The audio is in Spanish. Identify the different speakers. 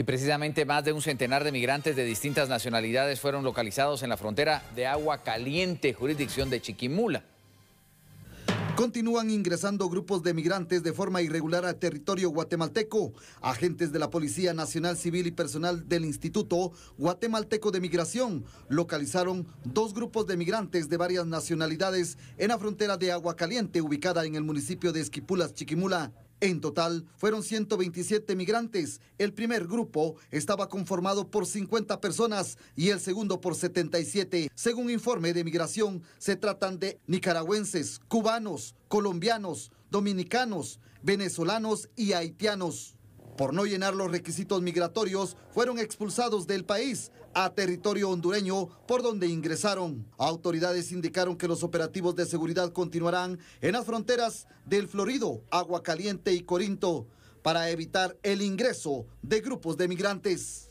Speaker 1: Y precisamente más de un centenar de migrantes de distintas nacionalidades fueron localizados en la frontera de Agua Caliente, jurisdicción de Chiquimula.
Speaker 2: Continúan ingresando grupos de migrantes de forma irregular al territorio guatemalteco. Agentes de la Policía Nacional Civil y personal del Instituto Guatemalteco de Migración localizaron dos grupos de migrantes de varias nacionalidades en la frontera de Agua Caliente, ubicada en el municipio de Esquipulas, Chiquimula. En total, fueron 127 migrantes. El primer grupo estaba conformado por 50 personas y el segundo por 77. Según informe de migración, se tratan de nicaragüenses, cubanos, colombianos, dominicanos, venezolanos y haitianos por no llenar los requisitos migratorios, fueron expulsados del país a territorio hondureño por donde ingresaron. Autoridades indicaron que los operativos de seguridad continuarán en las fronteras del Florido, Aguacaliente y Corinto para evitar el ingreso de grupos de migrantes.